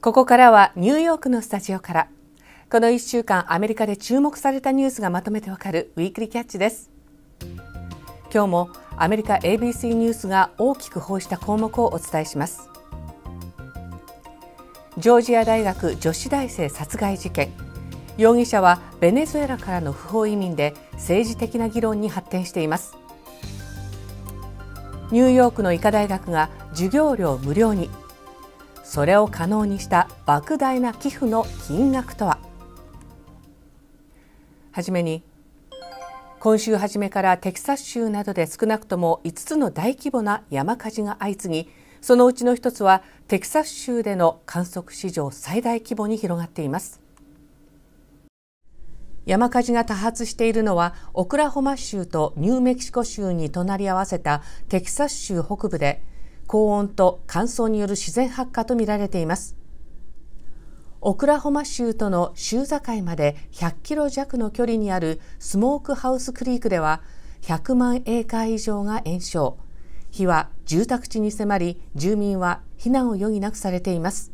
ここからはニューヨークのスタジオからこの1週間アメリカで注目されたニュースがまとめてわかるウィークリーキャッチです今日もアメリカ ABC ニュースが大きく報じた項目をお伝えしますジョージア大学女子大生殺害事件容疑者はベネズエラからの不法移民で政治的な議論に発展していますニューヨークの医科大学が授業料無料にそれを可能にした莫大な寄付の金額とははじめに今週初めからテキサス州などで少なくとも5つの大規模な山火事が相次ぎそのうちの1つはテキサス州での観測史上最大規模に広がっています山火事が多発しているのはオクラホマ州とニューメキシコ州に隣り合わせたテキサス州北部で高温と乾燥による自然発火とみられていますオクラホマ州との州境まで100キロ弱の距離にあるスモークハウスクリークでは100万エーカー以上が延焼火は住宅地に迫り住民は避難を余儀なくされています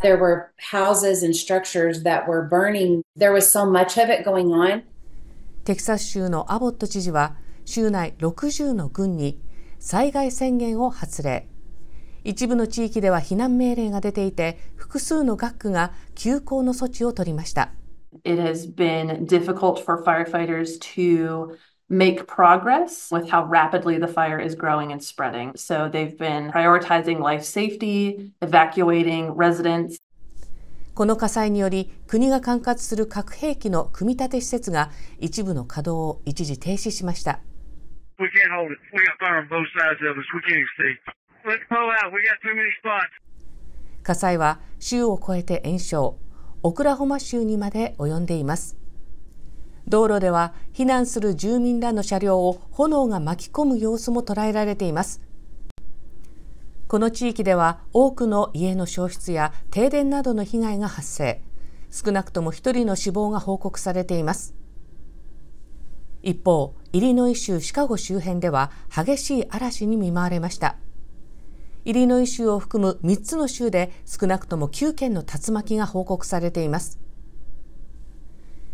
There were houses and structures that were burning. There was so much of it going on. テキサス州のアボット知事は州内60の郡に災害宣言を発令。一部の地域では避難命令が出ていて、複数の学区が休校の措置を取りました。It has been difficult for firefighters to make progress with how rapidly the fire is growing and spreading. So they've been prioritizing life safety, evacuating residents. この火災により国が管轄する核兵器の組み立て施設が一部の稼働を一時停止しました。火災は州を超えて延焼、オクラホマ州にまで及んでいます。道路では避難する住民らの車両を炎が巻き込む様子も捉えられていますこの地域では多くの家の消失や停電などの被害が発生少なくとも1人の死亡が報告されています一方イリノイ州シカゴ周辺では激しい嵐に見舞われましたイリノイ州を含む3つの州で少なくとも9件の竜巻が報告されています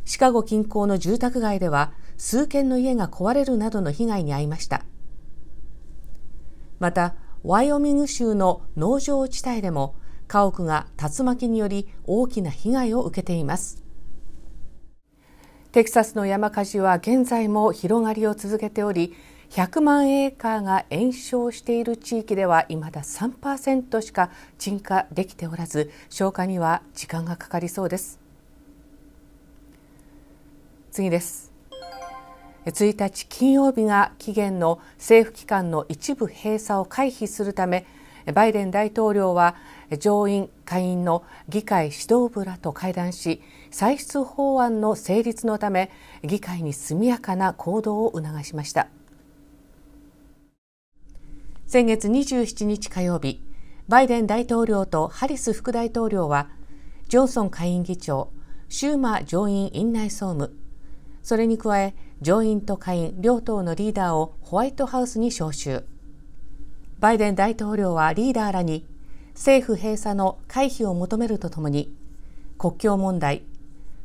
シカゴ近郊の住宅街では数軒の家が壊れるなどの被害に遭いましたまたワイオミング州の農場地帯でも家屋が竜巻により大きな被害を受けていますテキサスの山火事は現在も広がりを続けており100万エーカーが延焼している地域ではいまだ3%しか鎮火できておらず消火には時間がかかりそうです次です1日金曜日が期限の政府機関の一部閉鎖を回避するためバイデン大統領は上院下院の議会指導部らと会談し歳出法案の成立のため議会に速やかな行動を促しました先月27日火曜日バイデン大統領とハリス副大統領はジョンソン下院議長シューマー上院院内総務それに加え上院と下院両党のリーダーをホワイトハウスに招集バイデン大統領はリーダーらに政府閉鎖の回避を求めるとともに国境問題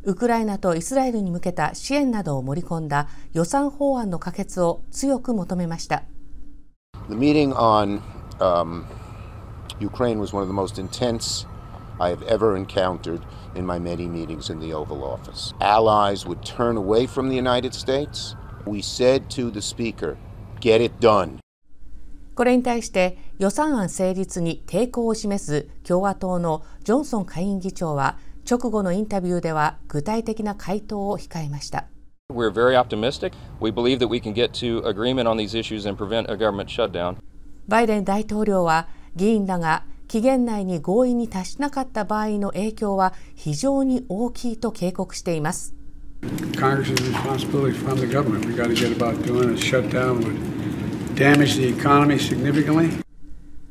ウクライナとイスラエルに向けた支援などを盛り込んだ予算法案の可決を強く求めました。The meeting on、um, Ukraine was one of the most intense I have ever encountered in my many meetings in the Oval Office. Allies would turn away from the United States. We said to the Speaker, get it done. これに対して予算案成立に抵抗を示す共和党のジョンソン下院議長は直後のインタビューでは具体的な回答を控えました。We're very optimistic. We believe that we can get to agreement on these issues and prevent a government shutdown. バイデン大統領は議員らが期限内に合意に達しなかった場合の影響は非常に大きいと警告しています。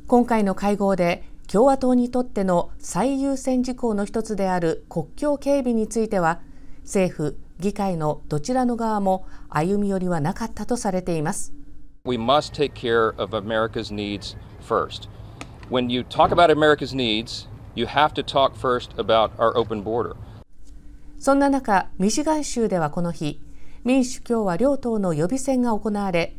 今回の会合で共和党にとっての最優先事項の一つである国境警備については政府、議会のどちらの側も歩み寄りはなかったとされています。when you talk about America's needs, you have to talk first about our open border. そんな中、ミシガン州ではこの日、民主共和両党の予備選が行われ、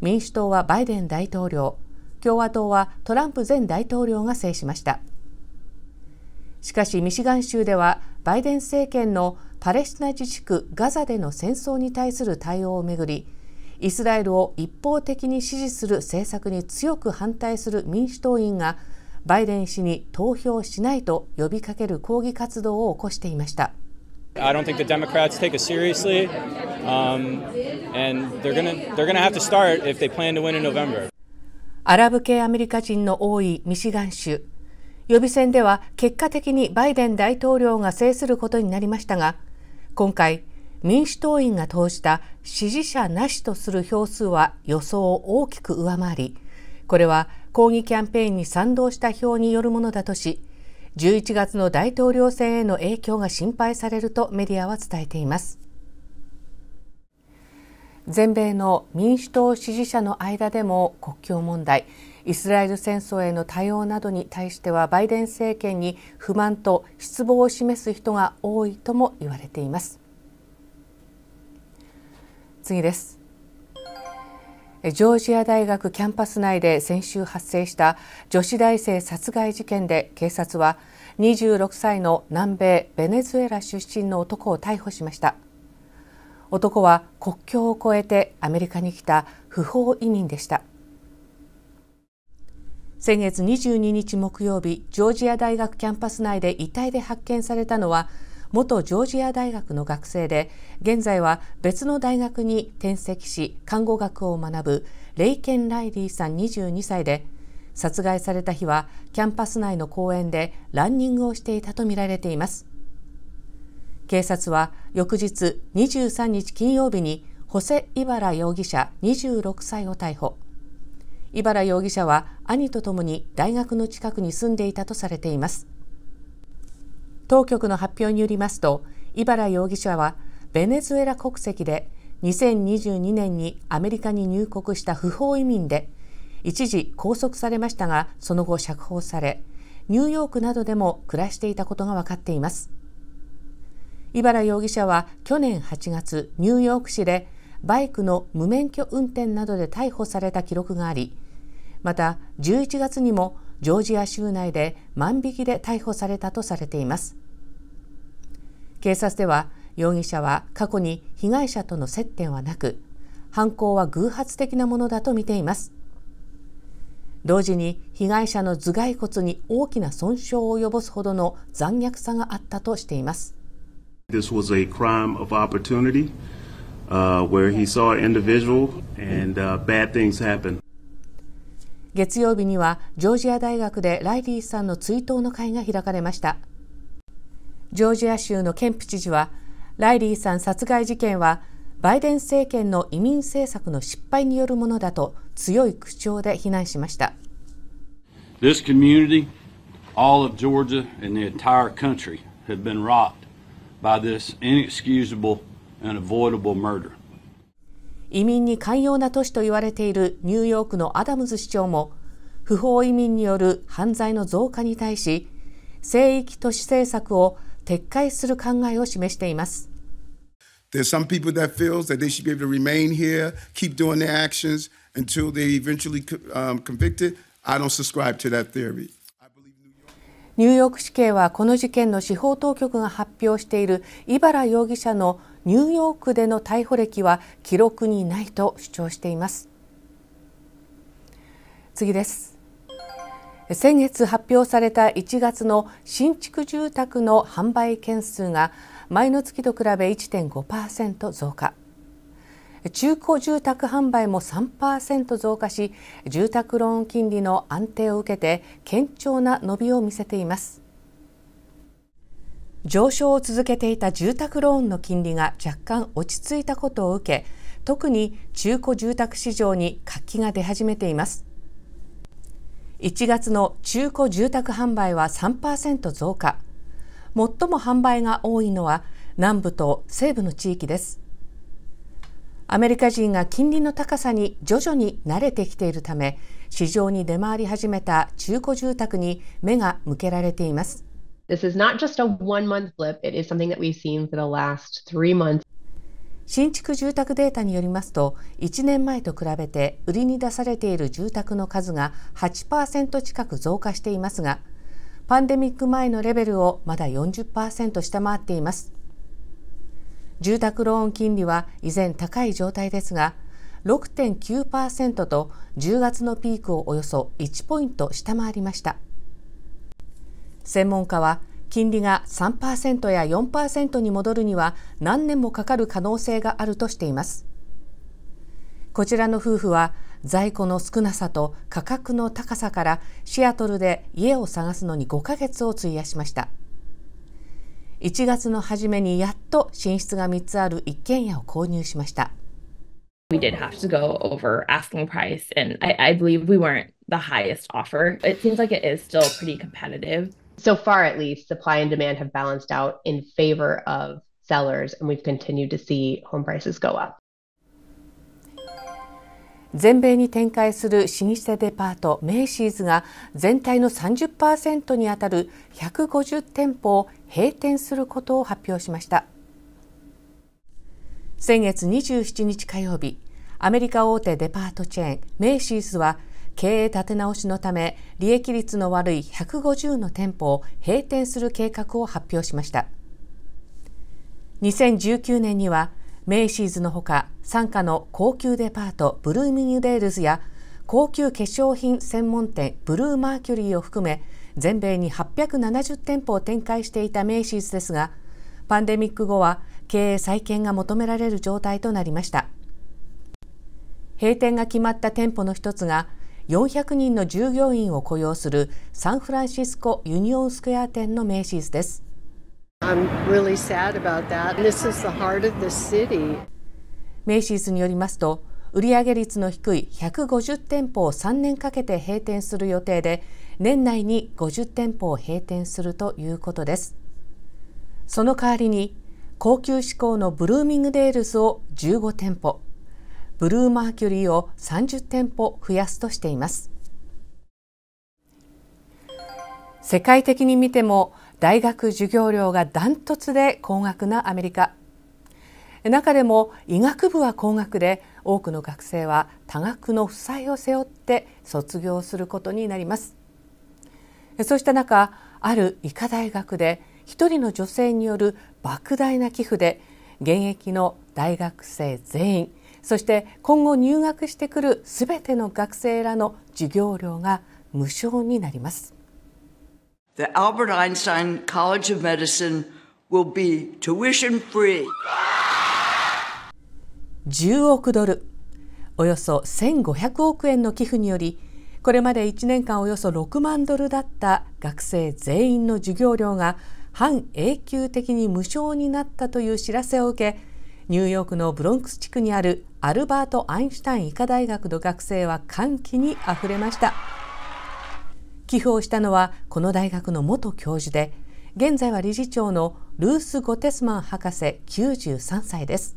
民主党はバイデン大統領、共和党はトランプ前大統領が制しました。しかしミシガン州ではバイデン政権のパレスチナ自治区ガザでの戦争に対する対応をめぐりイスラエルを一方的に支持する政策に強く反対する民主党員がバイデン氏に投票しないと呼びかける抗議活動を起こしていました。I don't think the Democrats take it seriously, um, and they're g o n they're g o n have to start if they plan to win in November. アラブ系アメリカ人の多いミシガン州。予備選では結果的にバイデン大統領が制することになりましたが、今回民主党員が投じた支持者なしとする票数は予想を大きく上回りこれは抗議キャンペーンに賛同した票によるものだとし11月の大統領選への影響が心配されるとメディアは伝えています全米の民主党支持者の間でも国境問題イスラエル戦争への対応などに対してはバイデン政権に不満と失望を示す人が多いとも言われています。次ですジョージア大学キャンパス内で先週発生した女子大生殺害事件で警察は26歳の南米ベネズエラ出身の男を逮捕しました男は国境を越えてアメリカに来た不法移民でした先月22日木曜日ジョージア大学キャンパス内で遺体で発見されたのは元ジョージア大学の学生で現在は別の大学に転籍し看護学を学ぶレイケン・ライリーさん22歳で殺害された日はキャンパス内の公園でランニングをしていたとみられています警察は翌日23日金曜日にホセ・イバラ容疑者26歳を逮捕イバラ容疑者は兄とともに大学の近くに住んでいたとされています当局の発表によりますとイバラ容疑者はベネズエラ国籍で2022年にアメリカに入国した不法移民で一時拘束されましたがその後釈放されニューヨークなどでも暮らしていたことが分かっていますイバラ容疑者は去年8月ニューヨーク市でバイクの無免許運転などで逮捕された記録がありまた11月にもジョージア州内で万引きで逮捕されたとされています警察では容疑者は過去に被害者との接点はなく犯行は偶発的なものだと見ています同時に被害者の頭蓋骨に大きな損傷を及ぼすほどの残虐さがあったとしています This was a crime of opportunity、uh, where he saw an individual and、uh, bad things happen 月曜日にはジョージア大学でライリーさんの追悼の会が開かれましたジョージア州のケンプ知事はライリーさん殺害事件はバイデン政権の移民政策の失敗によるものだと強い口調で非難しました This community, all of Georgia and the entire country have been rocked by this inexcusable and avoidable murder 移民に寛容な都市と言われているニューヨークのアダムズ市長も不法移民による犯罪の増加に対し聖域都市政策を撤回する考えを示しています。ニューヨーク市警はこの事件の司法当局が発表している井原容疑者のニューヨークでの逮捕歴は記録にないと主張しています次です先月発表された1月の新築住宅の販売件数が前の月と比べ1.5%増加中古住宅販売も3%増加し住宅ローン金利の安定を受けて堅調な伸びを見せています上昇を続けていた住宅ローンの金利が若干落ち着いたことを受け特に中古住宅市場に活気が出始めています1月の中古住宅販売は3%増加最も販売が多いのは南部と西部の地域ですアメリカ人が金利の高さに徐々に慣れてきているため市場に出回り始めた中古住宅に目が向けられています This is not just a one month blip, it is something that we've seen for the last three months. 新築住宅データによりますと、1年前と比べて売りに出されている住宅の数が8%近く増加していますが、パンデミック前のレベルをまだ40%下回っています。住宅ローン金利は依然高い状態ですが、6.9%と10月のピークをおよそ1ポイント下回りました。専門家は金利が3%や4%に戻るには何年もかかる可能性があるとしていますこちらの夫婦は在庫の少なさと価格の高さからシアトルで家を探すのに5ヶ月を費やしました1月の初めにやっと寝室が3つある一軒家を購入しました We did have to go over asking price, and I, I believe we weren't the highest offer. It seems like it is still pretty competitive. so far at least, supply and demand have balanced out in favor of sellers, and we've continued to see home prices go up. 全米に展開する老舗デパートメイシーズが全体の30%にあたる150店舗を閉店することを発表しました先月27日火曜日アメリカ大手デパートチェーンメイシーズは経営立て直しのため利益率の悪い150の店舗を閉店する計画を発表しました2019年にはメイシーズのほか傘下の高級デパートブルーミニュレールズや高級化粧品専門店ブルーマーキュリーを含め全米に870店舗を展開していたメイシーズですがパンデミック後は経営再建が求められる状態となりました閉店が決まった店舗の一つが400人の従業員を雇用するサンフランシスコユニオンスクエア店の名シーズです。r メイシーズによりますと、売上率の低い150店舗を3年かけて閉店する予定で、年内に50店舗を閉店するということです。その代わりに、高級志向のブルーミングデールスを15店舗、ブルーマーキュリーを30店舗増やすとしています世界的に見ても大学授業料がダントツで高額なアメリカ中でも医学部は高額で多くの学生は多額の負債を背負って卒業することになりますそうした中ある医科大学で一人の女性による莫大な寄付で現役の大学生全員そして今後入学してくるすべての学生らの授業料が無償になります。The Albert Einstein College of Medicine will be tuition free. 10億ドル、およそ1500億円の寄付により、これまで1年間およそ6万ドルだった学生全員の授業料が半永久的に無償になったという知らせを受け、ニューヨークのブロンクス地区にあるアルバート・アインシュタイン医科大学の学生は歓喜にあふれました寄付をしたのはこの大学の元教授で現在は理事長のルース・ゴテスマン博士93歳です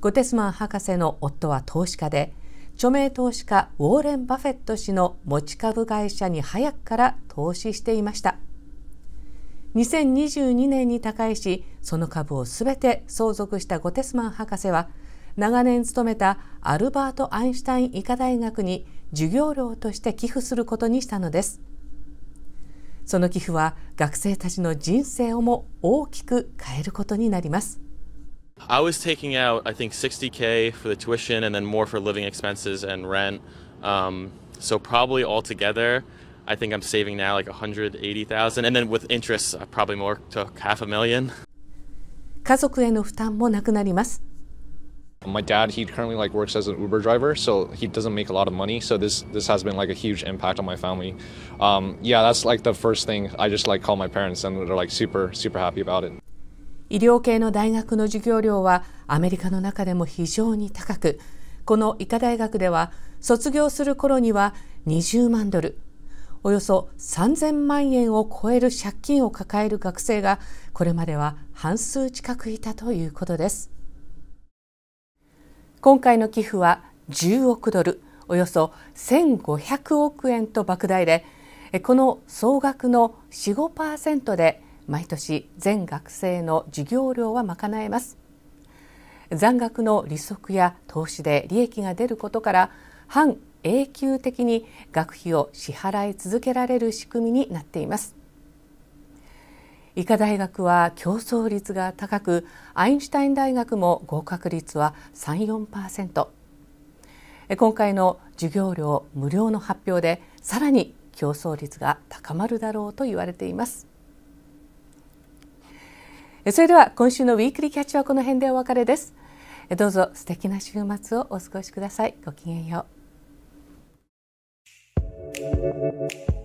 ゴテスマン博士の夫は投資家で著名投資家ウォーレン・バフェット氏の持ち株会社に早くから投資していました2022年に他界しその株をすべて相続したゴテスマン博士は長年勤めたアルバート・アインシュタイン医科大学に授業料として寄付することにしたのですその寄付は学生たちの人生をも大きく変えることになります I was taking out I think 60k for the tuition and then more for living expenses and rent um, so probably altogether I think I'm saving now like 180,000 and then with interest probably more to half a million 家族への負担もなくなります my dad he currently like works as an uber driver so he doesn't make a lot of money so this this has been like a huge impact on my family um, yeah that's like the first thing i just like call my parents and they're like super super happy about it 医療系の大学の授業料はアメリカの中でも非常に高くこの医科大学では卒業する頃には20万ドルおよそ3000万円を超える借金を抱える学生がこれまでは半数近くいたということです。今回の寄付は10億ドルおよそ1500億円と莫大でこの総額の45%で毎年全学生の授業料は賄えます残額の利息や投資で利益が出ることから半永久的に学費を支払い続けられる仕組みになっています医科大学は競争率が高くアインシュタイン大学も合格率は34%今回の授業料無料の発表でさらに競争率が高まるだろうと言われていますそれでは今週のウィークリーキャッチはこの辺でお別れですどうぞ素敵な週末をお過ごしくださいごきげんよう